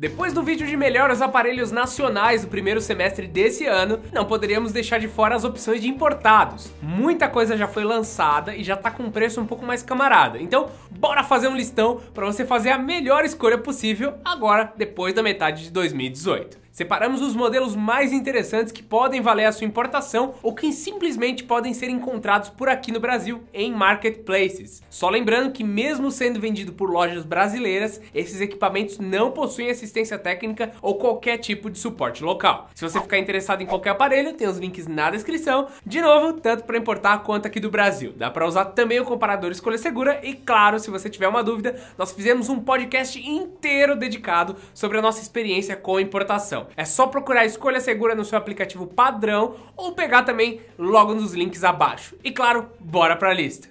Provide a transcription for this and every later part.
Depois do vídeo de melhores aparelhos nacionais do primeiro semestre desse ano, não poderíamos deixar de fora as opções de importados. Muita coisa já foi lançada e já tá com um preço um pouco mais camarada. Então, bora fazer um listão para você fazer a melhor escolha possível agora, depois da metade de 2018. Separamos os modelos mais interessantes que podem valer a sua importação ou que simplesmente podem ser encontrados por aqui no Brasil em marketplaces. Só lembrando que mesmo sendo vendido por lojas brasileiras, esses equipamentos não possuem assistência técnica ou qualquer tipo de suporte local. Se você ficar interessado em qualquer aparelho, tem os links na descrição. De novo, tanto para importar quanto aqui do Brasil. Dá para usar também o comparador Escolha Segura e claro, se você tiver uma dúvida, nós fizemos um podcast inteiro dedicado sobre a nossa experiência com importação. É só procurar Escolha Segura no seu aplicativo padrão ou pegar também logo nos links abaixo. E claro, bora pra lista!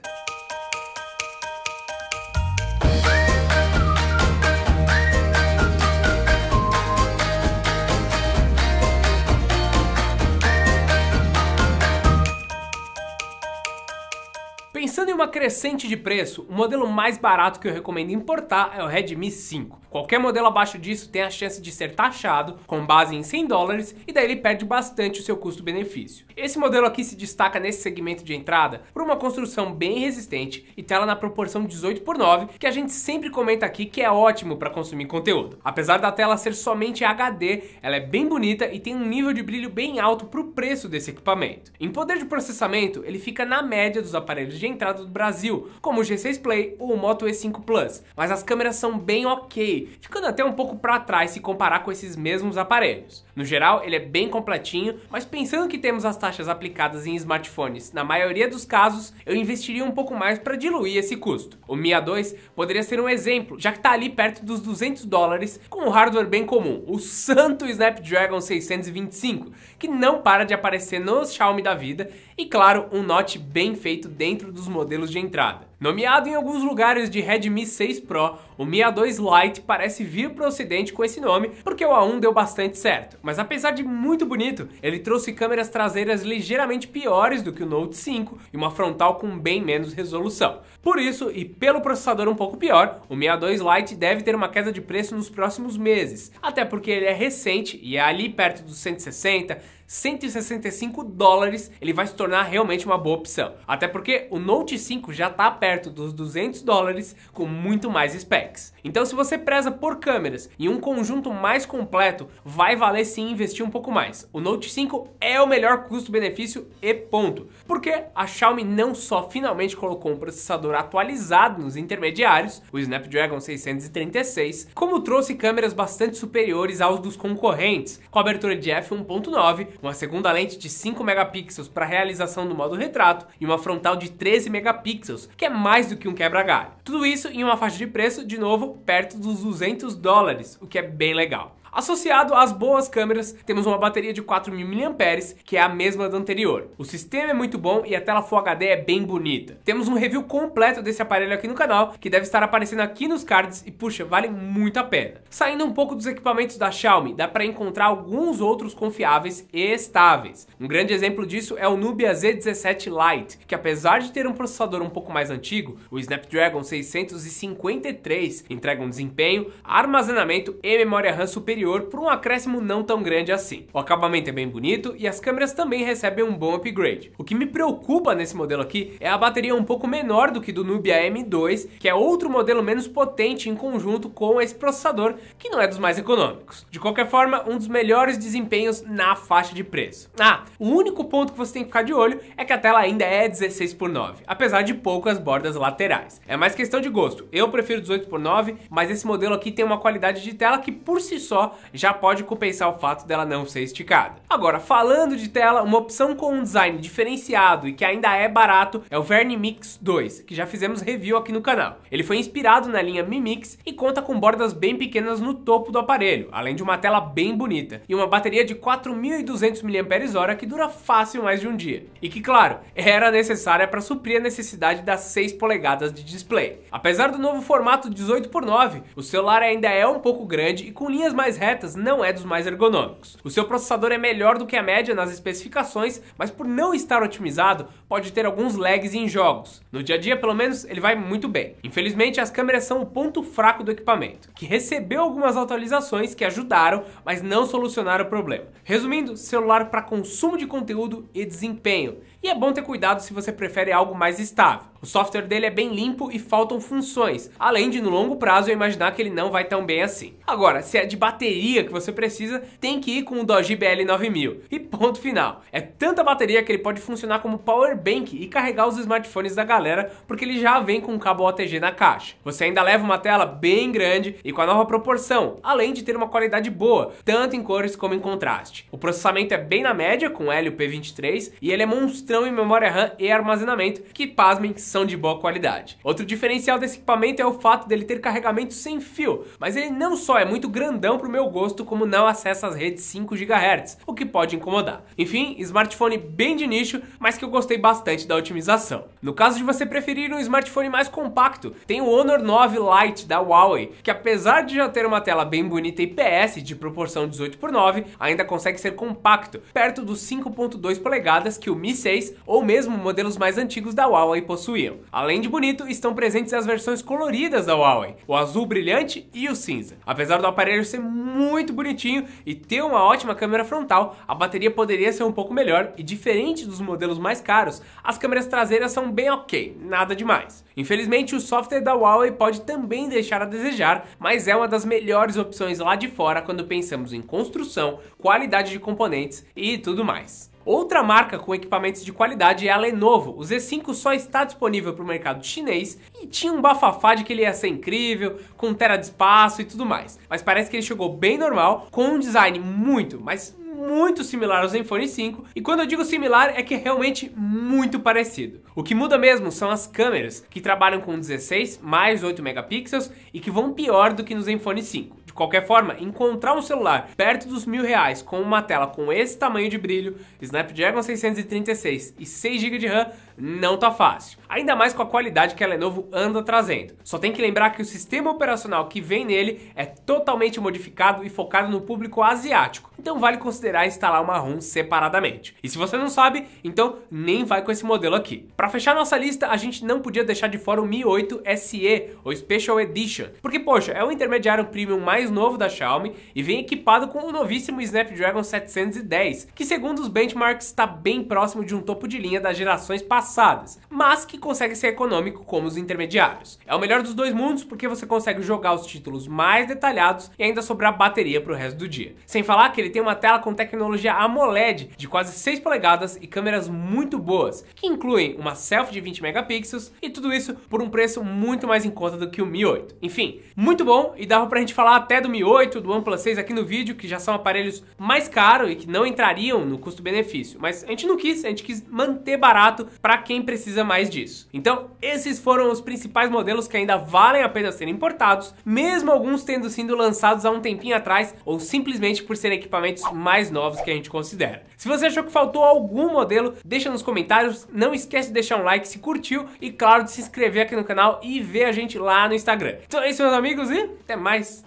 Pensando em uma crescente de preço, o modelo mais barato que eu recomendo importar é o Redmi 5. Qualquer modelo abaixo disso tem a chance de ser taxado com base em 100 dólares e daí ele perde bastante o seu custo-benefício. Esse modelo aqui se destaca nesse segmento de entrada por uma construção bem resistente e tela na proporção 18 por 9 que a gente sempre comenta aqui que é ótimo para consumir conteúdo. Apesar da tela ser somente HD, ela é bem bonita e tem um nível de brilho bem alto para o preço desse equipamento. Em poder de processamento, ele fica na média dos aparelhos de entrada entrada do Brasil, como o G6 Play ou o Moto E5 Plus, mas as câmeras são bem ok, ficando até um pouco para trás se comparar com esses mesmos aparelhos. No geral, ele é bem completinho, mas pensando que temos as taxas aplicadas em smartphones, na maioria dos casos, eu investiria um pouco mais para diluir esse custo. O a 2 poderia ser um exemplo, já que está ali perto dos 200 dólares com um hardware bem comum, o santo Snapdragon 625, que não para de aparecer nos Xiaomi da vida e, claro, um Note bem feito dentro dos modelos de entrada. Nomeado em alguns lugares de Redmi 6 Pro, o Mi A2 Lite parece vir para o ocidente com esse nome, porque o A1 deu bastante certo. Mas apesar de muito bonito, ele trouxe câmeras traseiras ligeiramente piores do que o Note 5 e uma frontal com bem menos resolução. Por isso, e pelo processador um pouco pior, o Mi A2 Lite deve ter uma queda de preço nos próximos meses, até porque ele é recente e é ali perto dos 160, 165 dólares, ele vai se tornar realmente uma boa opção. Até porque o Note 5 já está perto dos 200 dólares com muito mais specs. Então se você preza por câmeras e um conjunto mais completo, vai valer sim investir um pouco mais. O Note 5 é o melhor custo-benefício e ponto. Porque a Xiaomi não só finalmente colocou um processador atualizado nos intermediários, o Snapdragon 636, como trouxe câmeras bastante superiores aos dos concorrentes, com abertura de f1.9, uma segunda lente de 5 megapixels para realização do modo retrato e uma frontal de 13 megapixels, que é mais do que um quebra-galho. Tudo isso em uma faixa de preço, de novo, perto dos 200 dólares, o que é bem legal. Associado às boas câmeras, temos uma bateria de 4.000 mAh, que é a mesma da anterior. O sistema é muito bom e a tela Full HD é bem bonita. Temos um review completo desse aparelho aqui no canal, que deve estar aparecendo aqui nos cards e puxa, vale muito a pena. Saindo um pouco dos equipamentos da Xiaomi, dá para encontrar alguns outros confiáveis e estáveis. Um grande exemplo disso é o Nubia Z17 Lite, que apesar de ter um processador um pouco mais antigo, o Snapdragon 653 entrega um desempenho, armazenamento e memória RAM superior anterior por um acréscimo não tão grande assim. O acabamento é bem bonito e as câmeras também recebem um bom upgrade. O que me preocupa nesse modelo aqui é a bateria um pouco menor do que do Nubia M2, que é outro modelo menos potente em conjunto com esse processador, que não é dos mais econômicos. De qualquer forma, um dos melhores desempenhos na faixa de preço. Ah, o único ponto que você tem que ficar de olho é que a tela ainda é 16 por 9, apesar de poucas bordas laterais. É mais questão de gosto. Eu prefiro 18 por 9, mas esse modelo aqui tem uma qualidade de tela que por si só já pode compensar o fato dela não ser esticada. Agora, falando de tela, uma opção com um design diferenciado e que ainda é barato é o Vernimix 2, que já fizemos review aqui no canal. Ele foi inspirado na linha Mimix e conta com bordas bem pequenas no topo do aparelho, além de uma tela bem bonita e uma bateria de 4.200 mAh que dura fácil mais de um dia. E que, claro, era necessária para suprir a necessidade das 6 polegadas de display. Apesar do novo formato 18 por 9, o celular ainda é um pouco grande e com linhas mais retas não é dos mais ergonômicos. O seu processador é melhor do que a média nas especificações, mas por não estar otimizado, pode ter alguns lags em jogos. No dia a dia, pelo menos, ele vai muito bem. Infelizmente, as câmeras são o ponto fraco do equipamento, que recebeu algumas atualizações que ajudaram, mas não solucionaram o problema. Resumindo, celular para consumo de conteúdo e desempenho. E é bom ter cuidado se você prefere algo mais estável. O software dele é bem limpo e faltam funções, além de no longo prazo eu imaginar que ele não vai tão bem assim. Agora, se é de bateria que você precisa, tem que ir com o Doge BL9000. E ponto final. É tanta bateria que ele pode funcionar como power bank e carregar os smartphones da galera, porque ele já vem com um cabo OTG na caixa. Você ainda leva uma tela bem grande e com a nova proporção, além de ter uma qualidade boa, tanto em cores como em contraste. O processamento é bem na média com o Helio P23 e ele é monstruoso listrão em memória RAM e armazenamento, que, pasmem, são de boa qualidade. Outro diferencial desse equipamento é o fato dele ter carregamento sem fio, mas ele não só é muito grandão pro meu gosto, como não acessa as redes 5 GHz, o que pode incomodar. Enfim, smartphone bem de nicho, mas que eu gostei bastante da otimização. No caso de você preferir um smartphone mais compacto, tem o Honor 9 Lite da Huawei, que apesar de já ter uma tela bem bonita IPS de proporção 18 por 9, ainda consegue ser compacto, perto dos 5.2 polegadas que o Mi 6 ou mesmo modelos mais antigos da Huawei possuíam. Além de bonito, estão presentes as versões coloridas da Huawei, o azul brilhante e o cinza. Apesar do aparelho ser muito bonitinho e ter uma ótima câmera frontal, a bateria poderia ser um pouco melhor e diferente dos modelos mais caros, as câmeras traseiras são bem ok, nada demais. Infelizmente, o software da Huawei pode também deixar a desejar, mas é uma das melhores opções lá de fora quando pensamos em construção, qualidade de componentes e tudo mais. Outra marca com equipamentos de qualidade é a Lenovo. O Z5 só está disponível para o mercado chinês e tinha um bafafá de que ele ia ser incrível, com tera de espaço e tudo mais. Mas parece que ele chegou bem normal, com um design muito, mas muito similar ao Zenfone 5, e quando eu digo similar é que é realmente muito parecido. O que muda mesmo são as câmeras, que trabalham com 16 mais 8 megapixels e que vão pior do que no Zenfone 5. De qualquer forma, encontrar um celular perto dos mil reais com uma tela com esse tamanho de brilho, Snapdragon 636 e 6 GB de RAM não tá fácil. Ainda mais com a qualidade que a Lenovo é anda trazendo. Só tem que lembrar que o sistema operacional que vem nele é totalmente modificado e focado no público asiático. Então vale considerar instalar uma ROM separadamente. E se você não sabe, então nem vai com esse modelo aqui. Para fechar nossa lista, a gente não podia deixar de fora o Mi 8 SE, ou Special Edition, porque poxa, é o intermediário premium mais novo da Xiaomi e vem equipado com o novíssimo Snapdragon 710, que segundo os benchmarks está bem próximo de um topo de linha das gerações passadas passadas, mas que consegue ser econômico como os intermediários. É o melhor dos dois mundos porque você consegue jogar os títulos mais detalhados e ainda sobrar bateria para o resto do dia. Sem falar que ele tem uma tela com tecnologia AMOLED de quase 6 polegadas e câmeras muito boas, que incluem uma selfie de 20 megapixels e tudo isso por um preço muito mais em conta do que o Mi 8. Enfim, muito bom e dava pra gente falar até do Mi 8, do OnePlus 6 aqui no vídeo, que já são aparelhos mais caros e que não entrariam no custo-benefício, mas a gente não quis, a gente quis manter barato para quem precisa mais disso. Então, esses foram os principais modelos que ainda valem a pena serem importados, mesmo alguns tendo sido lançados há um tempinho atrás ou simplesmente por serem equipamentos mais novos que a gente considera. Se você achou que faltou algum modelo, deixa nos comentários, não esquece de deixar um like se curtiu e claro de se inscrever aqui no canal e ver a gente lá no Instagram. Então é isso meus amigos e até mais!